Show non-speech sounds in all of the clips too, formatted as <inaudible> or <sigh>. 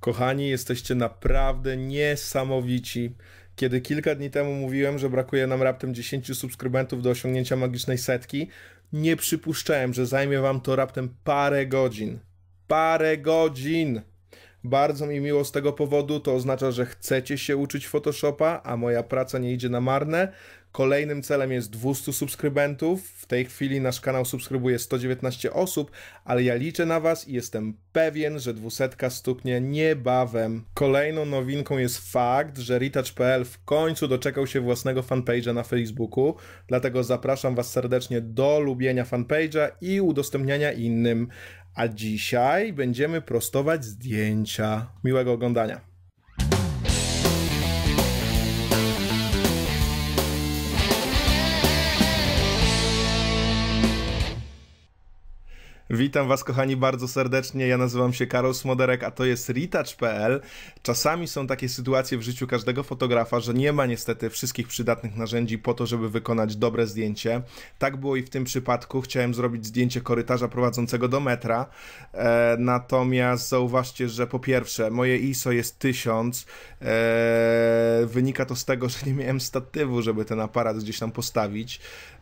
Kochani, jesteście naprawdę niesamowici. Kiedy kilka dni temu mówiłem, że brakuje nam raptem 10 subskrybentów do osiągnięcia magicznej setki, nie przypuszczałem, że zajmie wam to raptem parę godzin. Parę godzin! Bardzo mi miło z tego powodu, to oznacza, że chcecie się uczyć Photoshopa, a moja praca nie idzie na marne, Kolejnym celem jest 200 subskrybentów. W tej chwili nasz kanał subskrybuje 119 osób, ale ja liczę na Was i jestem pewien, że 200 stuknie niebawem. Kolejną nowinką jest fakt, że Ritach.pl w końcu doczekał się własnego fanpage'a na Facebooku, dlatego zapraszam Was serdecznie do lubienia fanpage'a i udostępniania innym. A dzisiaj będziemy prostować zdjęcia. Miłego oglądania. Witam Was, kochani, bardzo serdecznie. Ja nazywam się Karol Smoderek, a to jest Retouch.pl. Czasami są takie sytuacje w życiu każdego fotografa, że nie ma niestety wszystkich przydatnych narzędzi po to, żeby wykonać dobre zdjęcie. Tak było i w tym przypadku. Chciałem zrobić zdjęcie korytarza prowadzącego do metra. E, natomiast zauważcie, że po pierwsze, moje ISO jest 1000. E, wynika to z tego, że nie miałem statywu, żeby ten aparat gdzieś tam postawić.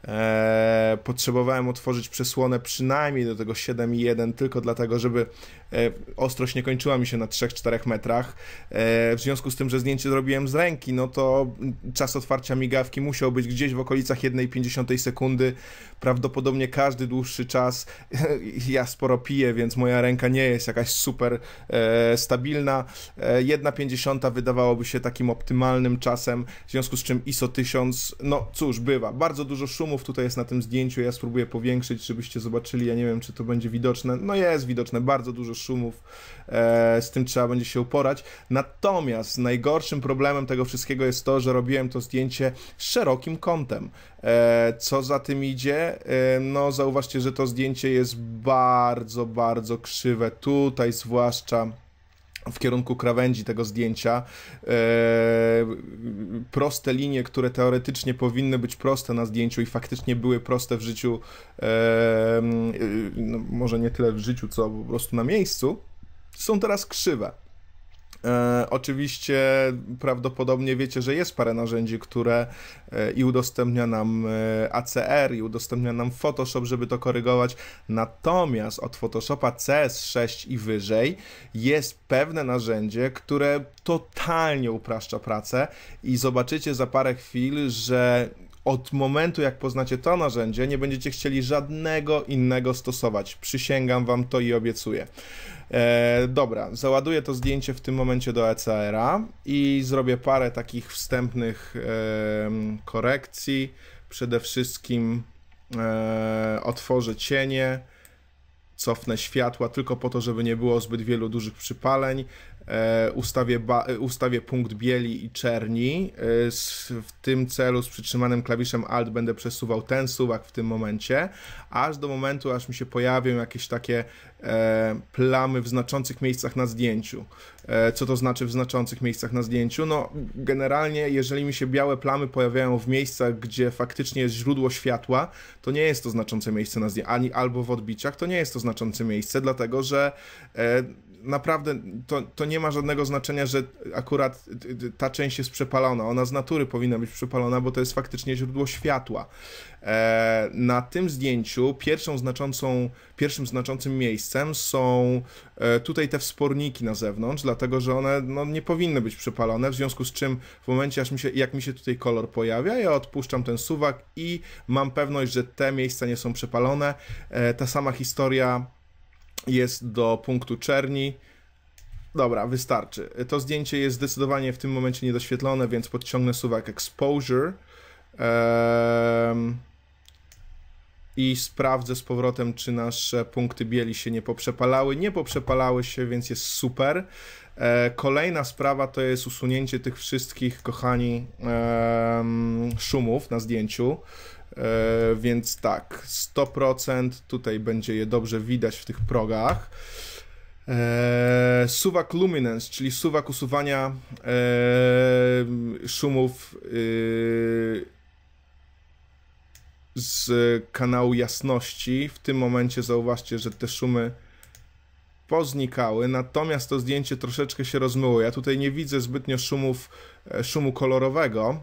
E, potrzebowałem otworzyć przesłonę przynajmniej do tego 7,1 tylko dlatego, żeby e, ostrość nie kończyła mi się na 3-4 metrach. E, w związku z tym, że zdjęcie zrobiłem z ręki, no to czas otwarcia migawki musiał być gdzieś w okolicach 1,5 sekundy. Prawdopodobnie każdy dłuższy czas. <laughs> ja sporo piję, więc moja ręka nie jest jakaś super e, stabilna. 1,50 e, wydawałoby się takim optymalnym czasem, w związku z czym ISO 1000, no cóż, bywa. Bardzo dużo szumu domów tutaj jest na tym zdjęciu, ja spróbuję powiększyć, żebyście zobaczyli, ja nie wiem, czy to będzie widoczne. No jest widoczne, bardzo dużo szumów, e, z tym trzeba będzie się uporać. Natomiast najgorszym problemem tego wszystkiego jest to, że robiłem to zdjęcie szerokim kątem. E, co za tym idzie? E, no zauważcie, że to zdjęcie jest bardzo, bardzo krzywe. Tutaj zwłaszcza w kierunku krawędzi tego zdjęcia. Eee, proste linie, które teoretycznie powinny być proste na zdjęciu i faktycznie były proste w życiu, e, e, no może nie tyle w życiu, co po prostu na miejscu, są teraz krzywe. E, oczywiście prawdopodobnie wiecie, że jest parę narzędzi, które e, i udostępnia nam e, ACR, i udostępnia nam Photoshop, żeby to korygować. Natomiast od Photoshopa CS6 i wyżej jest pewne narzędzie, które totalnie upraszcza pracę i zobaczycie za parę chwil, że od momentu, jak poznacie to narzędzie, nie będziecie chcieli żadnego innego stosować. Przysięgam wam to i obiecuję. E, dobra, załaduję to zdjęcie w tym momencie do ECR-a i zrobię parę takich wstępnych e, korekcji. Przede wszystkim e, otworzę cienie, cofnę światła tylko po to, żeby nie było zbyt wielu dużych przypaleń. E, ustawię, ba, e, ustawię punkt bieli i czerni. E, w tym celu z przytrzymanym klawiszem Alt będę przesuwał ten suwak w tym momencie, aż do momentu, aż mi się pojawią jakieś takie plamy w znaczących miejscach na zdjęciu. co to znaczy w znaczących miejscach na zdjęciu? No, generalnie, jeżeli mi się białe plamy pojawiają w miejscach, gdzie faktycznie jest źródło światła, to nie jest to znaczące miejsce na zdjęciu, ani albo w odbiciach, to nie jest to znaczące miejsce, dlatego że naprawdę to, to nie ma żadnego znaczenia, że akurat ta część jest przepalona. Ona z natury powinna być przepalona, bo to jest faktycznie źródło światła. E, na tym zdjęciu pierwszą znaczącą, pierwszym znaczącym miejscem są e, tutaj te wsporniki na zewnątrz, dlatego że one no, nie powinny być przepalone, w związku z czym w momencie, aż mi się, jak mi się tutaj kolor pojawia, ja odpuszczam ten suwak i mam pewność, że te miejsca nie są przepalone. E, ta sama historia jest do punktu czerni. Dobra, wystarczy. To zdjęcie jest zdecydowanie w tym momencie niedoświetlone, więc podciągnę suwak exposure. Eee i sprawdzę z powrotem, czy nasze punkty bieli się nie poprzepalały. Nie poprzepalały się, więc jest super. E, kolejna sprawa to jest usunięcie tych wszystkich, kochani, szumów na zdjęciu. E, więc tak, 100% tutaj będzie je dobrze widać w tych progach. Eee, suwak luminance, czyli suwak usuwania eee, szumów eee, z kanału jasności. W tym momencie zauważcie, że te szumy poznikały, natomiast to zdjęcie troszeczkę się rozmyło. Ja tutaj nie widzę zbytnio szumów, e, szumu kolorowego,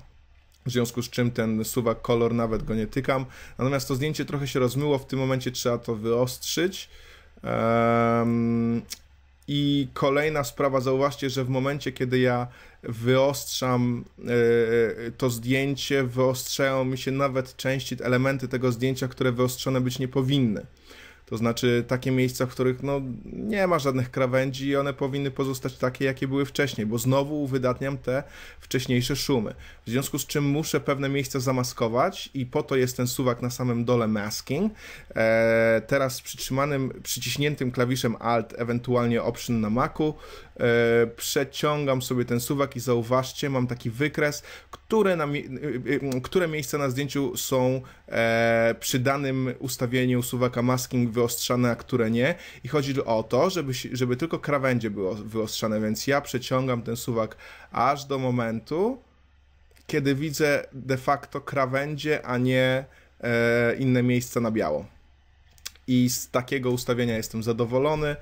w związku z czym ten suwak kolor nawet go nie tykam. Natomiast to zdjęcie trochę się rozmyło, w tym momencie trzeba to wyostrzyć. Um, I kolejna sprawa, zauważcie, że w momencie, kiedy ja wyostrzam e, e, to zdjęcie, wyostrzają mi się nawet części, elementy tego zdjęcia, które wyostrzone być nie powinny. To znaczy takie miejsca, w których no, nie ma żadnych krawędzi i one powinny pozostać takie, jakie były wcześniej, bo znowu uwydatniam te wcześniejsze szumy. W związku z czym muszę pewne miejsca zamaskować i po to jest ten suwak na samym dole masking. Eee, teraz przytrzymanym, przyciśniętym klawiszem Alt, ewentualnie Option na Macu E, przeciągam sobie ten suwak i zauważcie, mam taki wykres, które, na, y, y, y, mm, które miejsca na zdjęciu są e, przy danym ustawieniu suwaka masking wyostrzane, a które nie. I chodzi o to, żeby, żeby tylko krawędzie było wyostrzane, więc ja przeciągam ten suwak aż do momentu, kiedy widzę de facto krawędzie, a nie e, inne miejsca na biało. I z takiego ustawienia jestem zadowolony.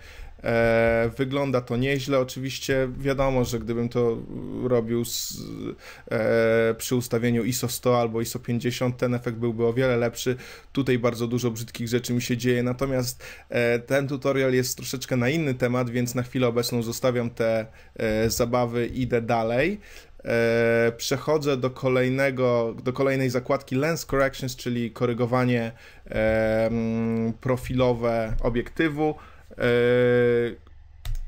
E, wygląda to nieźle. Oczywiście wiadomo, że gdybym to robił z, e, przy ustawieniu ISO 100 albo ISO 50, ten efekt byłby o wiele lepszy. Tutaj bardzo dużo brzydkich rzeczy mi się dzieje, natomiast e, ten tutorial jest troszeczkę na inny temat, więc na chwilę obecną zostawiam te e, zabawy, idę dalej e, przechodzę do kolejnego, do kolejnej zakładki Lens Corrections, czyli korygowanie profilowe obiektywu. E,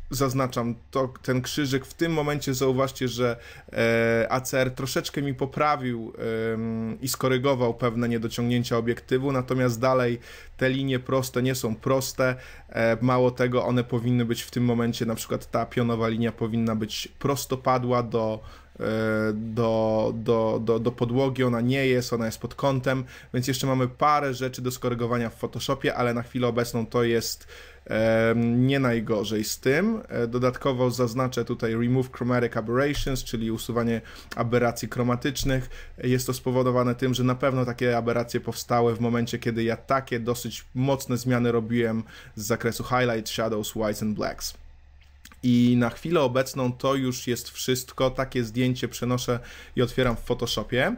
zaznaczam to, ten krzyżyk. W tym momencie zauważcie, że e, ACR troszeczkę mi poprawił e, i skorygował pewne niedociągnięcia obiektywu, natomiast dalej te linie proste nie są proste. E, mało tego, one powinny być w tym momencie, na przykład ta pionowa linia powinna być prostopadła do e, do, do, do, do podłogi, ona nie jest, ona jest pod kątem, więc jeszcze mamy parę rzeczy do skorygowania w Photoshopie, ale na chwilę obecną to jest nie najgorzej z tym. E, dodatkowo zaznaczę tutaj Remove Chromatic Aberrations, czyli usuwanie aberracji chromatycznych. Jest to spowodowane tym, że na pewno takie aberracje powstały w momencie, kiedy ja takie dosyć mocne zmiany robiłem z zakresu Highlight, Shadows, Whites and Blacks. I na chwilę obecną to już jest wszystko. Takie zdjęcie przenoszę i otwieram w Photoshopie.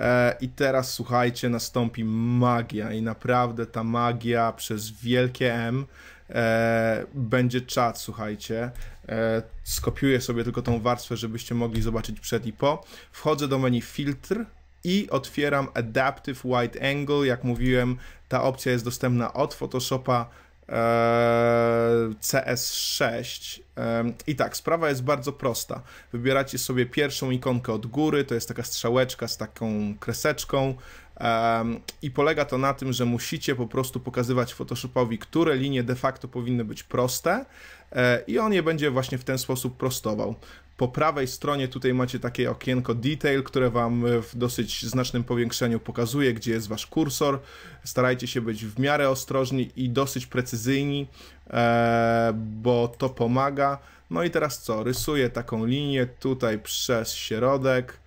E, I teraz słuchajcie, nastąpi magia, i naprawdę ta magia przez wielkie M e, będzie czat, słuchajcie. E, skopiuję sobie tylko tą warstwę, żebyście mogli zobaczyć przed i po. Wchodzę do menu filtr i otwieram Adaptive Wide Angle. Jak mówiłem, ta opcja jest dostępna od Photoshopa. E, CS6. I tak, sprawa jest bardzo prosta. Wybieracie sobie pierwszą ikonkę od góry, to jest taka strzałeczka z taką kreseczką. I polega to na tym, że musicie po prostu pokazywać Photoshopowi, które linie de facto powinny być proste, e, i on je będzie właśnie w ten sposób prostował. Po prawej stronie tutaj macie takie okienko detail, które wam e, w dosyć znacznym powiększeniu pokazuje, gdzie jest wasz kursor. Starajcie się być w miarę ostrożni i dosyć precyzyjni, e, bo to pomaga. No i teraz co? Rysuję taką linię tutaj przez środek.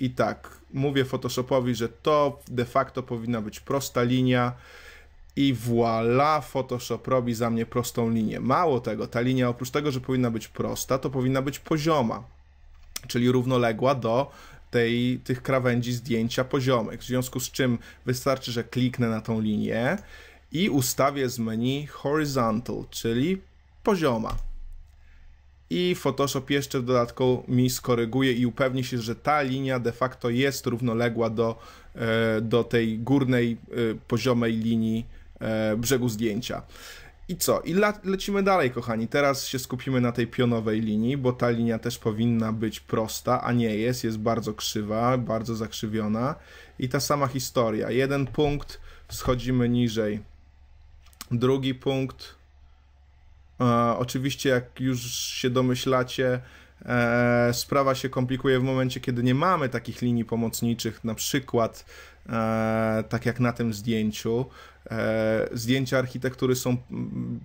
I tak, mówię Photoshopowi, że to de facto powinna być prosta linia i voila, Photoshop robi za mnie prostą linię. Mało tego, ta linia oprócz tego, że powinna być prosta, to powinna być pozioma, czyli równoległa do tej, tych krawędzi zdjęcia poziomek. W związku z czym wystarczy, że kliknę na tą linię i ustawię z menu horizontal, czyli pozioma. I Photoshop jeszcze w dodatku mi skoryguje i upewni się, że ta linia de facto jest równoległa do, e, do tej górnej e, poziomej linii E, brzegu zdjęcia. I co? I lecimy dalej, kochani. Teraz się skupimy na tej pionowej linii, bo ta linia też powinna być prosta, a nie jest. Jest bardzo krzywa, bardzo zakrzywiona. I ta sama historia. Jeden punkt, schodzimy niżej. Drugi punkt. E, oczywiście, jak już się domyślacie, E, sprawa się komplikuje w momencie, kiedy nie mamy takich linii pomocniczych, na przykład e, tak jak na tym zdjęciu. E, zdjęcia architektury są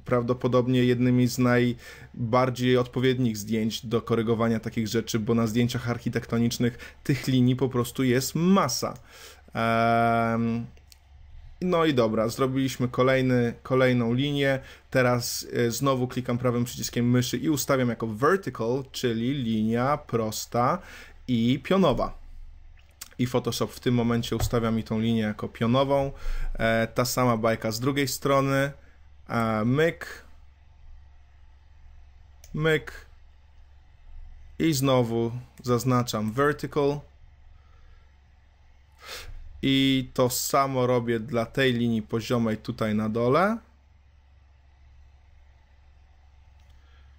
prawdopodobnie jednymi z najbardziej odpowiednich zdjęć do korygowania takich rzeczy, bo na zdjęciach architektonicznych tych linii po prostu jest masa. No i dobra, zrobiliśmy kolejny, kolejną linię. Teraz e, znowu klikam prawym przyciskiem myszy i ustawiam jako vertical, czyli linia prosta i pionowa i Photoshop w tym momencie ustawia mi tą linię jako pionową. E, ta sama bajka z drugiej strony. E, myk. Myk. I znowu zaznaczam vertical. I to samo robię dla tej linii poziomej tutaj na dole.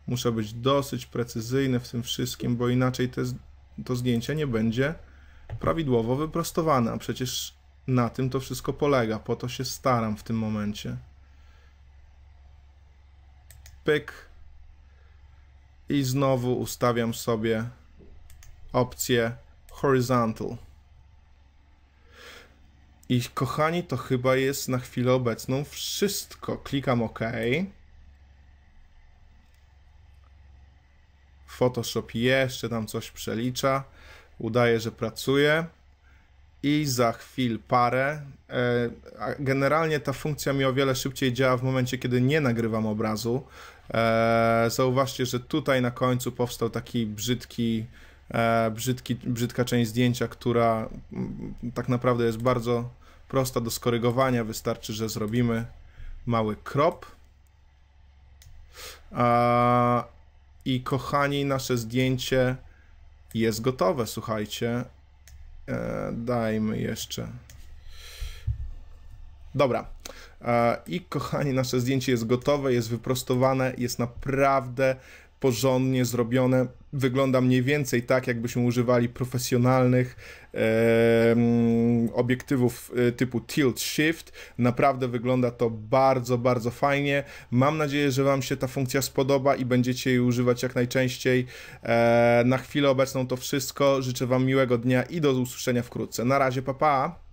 Muszę być dosyć precyzyjny w tym wszystkim, bo inaczej te, to zdjęcie nie będzie prawidłowo wyprostowane, a przecież na tym to wszystko polega, po to się staram w tym momencie. Pyk. I znowu ustawiam sobie opcję horizontal. I kochani, to chyba jest na chwilę obecną wszystko. Klikam OK. Photoshop jeszcze tam coś przelicza. Udaje, że pracuje. I za chwil parę. E, generalnie ta funkcja mi o wiele szybciej działa w momencie, kiedy nie nagrywam obrazu. E, zauważcie, że tutaj na końcu powstał taki brzydki E, brzydki, brzydka część zdjęcia, która mm, tak naprawdę jest bardzo prosta do skorygowania. Wystarczy, że zrobimy mały krop. I kochani, nasze zdjęcie jest gotowe. Słuchajcie, e, dajmy jeszcze. Dobra. E, I kochani, nasze zdjęcie jest gotowe, jest wyprostowane, jest naprawdę porządnie zrobione. Wygląda mniej więcej tak, jakbyśmy używali profesjonalnych e, obiektywów typu tilt shift. Naprawdę wygląda to bardzo, bardzo fajnie. Mam nadzieję, że Wam się ta funkcja spodoba i będziecie jej używać jak najczęściej. E, na chwilę obecną to wszystko. Życzę Wam miłego dnia i do usłyszenia wkrótce. Na razie, papa. Pa.